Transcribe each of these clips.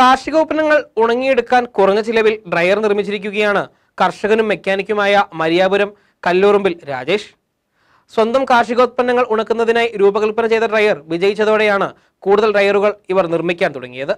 കാർഷിക ഉൽപ്പന്നങ്ങൾ ഉണങ്ങിയെടുക്കാൻ കുറഞ്ഞ ചിലവിൽ ഡ്രയർ നിർമ്മിച്ചിരിക്കുകയാണ് കർഷകനും മെക്കാനിക്കുമായ മരിയാപുരം കല്ലുറുമ്പിൽ രാജേഷ് സ്വന്തം കാർഷികോത്പന്നങ്ങൾ ഉണക്കുന്നതിനായി രൂപകൽപ്പന ചെയ്ത ഡ്രയർ വിജയിച്ചതോടെയാണ് കൂടുതൽ ഡ്രയറുകൾ ഇവർ നിർമ്മിക്കാൻ തുടങ്ങിയത്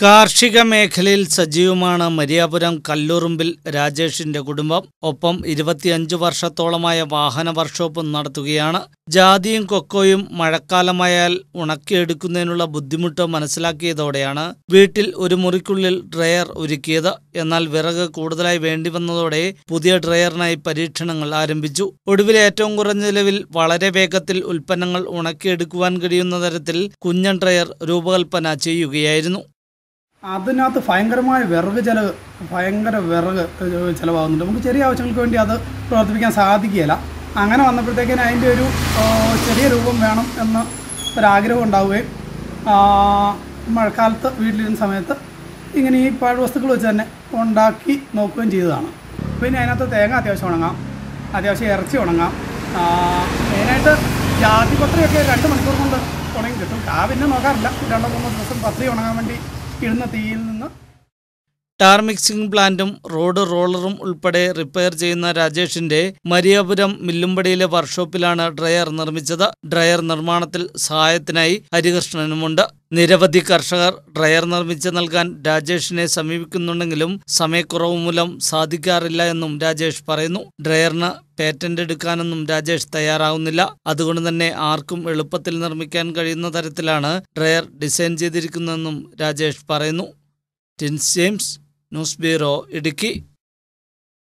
കാർഷിക മേഖലയിൽ സജീവമാണ് മരിയാപുരം കല്ലുറുമ്പിൽ രാജേഷിന്റെ കുടുംബം ഒപ്പം ഇരുപത്തിയഞ്ച് വർഷത്തോളമായ വാഹന വർക്ക്ഷോപ്പ് നടത്തുകയാണ് ജാതിയും കൊക്കോയും മഴക്കാലമായാൽ ഉണക്കിയെടുക്കുന്നതിനുള്ള ബുദ്ധിമുട്ട് മനസ്സിലാക്കിയതോടെയാണ് വീട്ടിൽ ഒരു മുറിക്കുള്ളിൽ ഡ്രയർ ഒരുക്കിയത് എന്നാൽ വിറക് കൂടുതലായി വേണ്ടിവന്നതോടെ പുതിയ ഡ്രയറിനായി പരീക്ഷണങ്ങൾ ആരംഭിച്ചു ഒടുവിൽ ഏറ്റവും കുറഞ്ഞ നിലവിൽ വളരെ വേഗത്തിൽ ഉൽപ്പന്നങ്ങൾ ഉണക്കിയെടുക്കുവാൻ കഴിയുന്ന തരത്തിൽ കുഞ്ഞൻ ഡ്രയർ രൂപകൽപ്പന ചെയ്യുകയായിരുന്നു അതിനകത്ത് ഭയങ്കരമായ വിറക് ചിലവ് ഭയങ്കര വിറക് ചിലവാകുന്നുണ്ട് നമുക്ക് ചെറിയ ആവശ്യങ്ങൾക്ക് വേണ്ടി അത് പ്രവർത്തിപ്പിക്കാൻ സാധിക്കുകയില്ല അങ്ങനെ വന്നപ്പോഴത്തേക്കിന് അതിൻ്റെ ഒരു ചെറിയ രൂപം വേണം എന്ന് ഒരാഗ്രഹം ഉണ്ടാവുകയും മഴക്കാലത്ത് വീട്ടിലിരുന്ന സമയത്ത് ഇങ്ങനെ ഈ പഴവസ്തുക്കൾ വെച്ച് തന്നെ ഉണ്ടാക്കി നോക്കുകയും ചെയ്തതാണ് പിന്നെ അതിനകത്ത് തേങ്ങ അത്യാവശ്യം ഉണങ്ങാം അത്യാവശ്യം ഇറച്ചി ഉണങ്ങാം മെയിനായിട്ട് ജാതിപത്രയൊക്കെ രണ്ട് മണിക്കൂർ കൊണ്ട് ഉണങ്ങി കിട്ടും കാ പിന്നെ നോക്കാറില്ല രണ്ടോ മൂന്നോ ദിവസം പത്രി ഉണങ്ങാൻ വേണ്ടി ഇടുന്ന തീയിൽ നിന്ന് ടാർ മിക്സിംഗ് പ്ലാന്റും റോഡ് റോളറും ഉൾപ്പെടെ റിപ്പയർ ചെയ്യുന്ന രാജേഷിന്റെ മരിയാപുരം മില്ലുംപടിയിലെ വർക്ക്ഷോപ്പിലാണ് ഡ്രയർ നിർമ്മിച്ചത് ഡ്രയർ നിർമ്മാണത്തിൽ സഹായത്തിനായി ഹരികൃഷ്ണനുമുണ്ട് നിരവധി കർഷകർ ഡ്രയർ നിർമ്മിച്ച് നൽകാൻ രാജേഷിനെ സമീപിക്കുന്നുണ്ടെങ്കിലും സമയക്കുറവ് മൂലം സാധിക്കാറില്ല എന്നും രാജേഷ് പറയുന്നു ഡ്രയറിന് പേറ്റന്റ് എടുക്കാനൊന്നും രാജേഷ് തയ്യാറാവുന്നില്ല അതുകൊണ്ട് തന്നെ ആർക്കും എളുപ്പത്തിൽ നിർമ്മിക്കാൻ കഴിയുന്ന തരത്തിലാണ് ഡ്രയർ ഡിസൈൻ ചെയ്തിരിക്കുന്നതെന്നും രാജേഷ് പറയുന്നു Tins James news bureau Idukki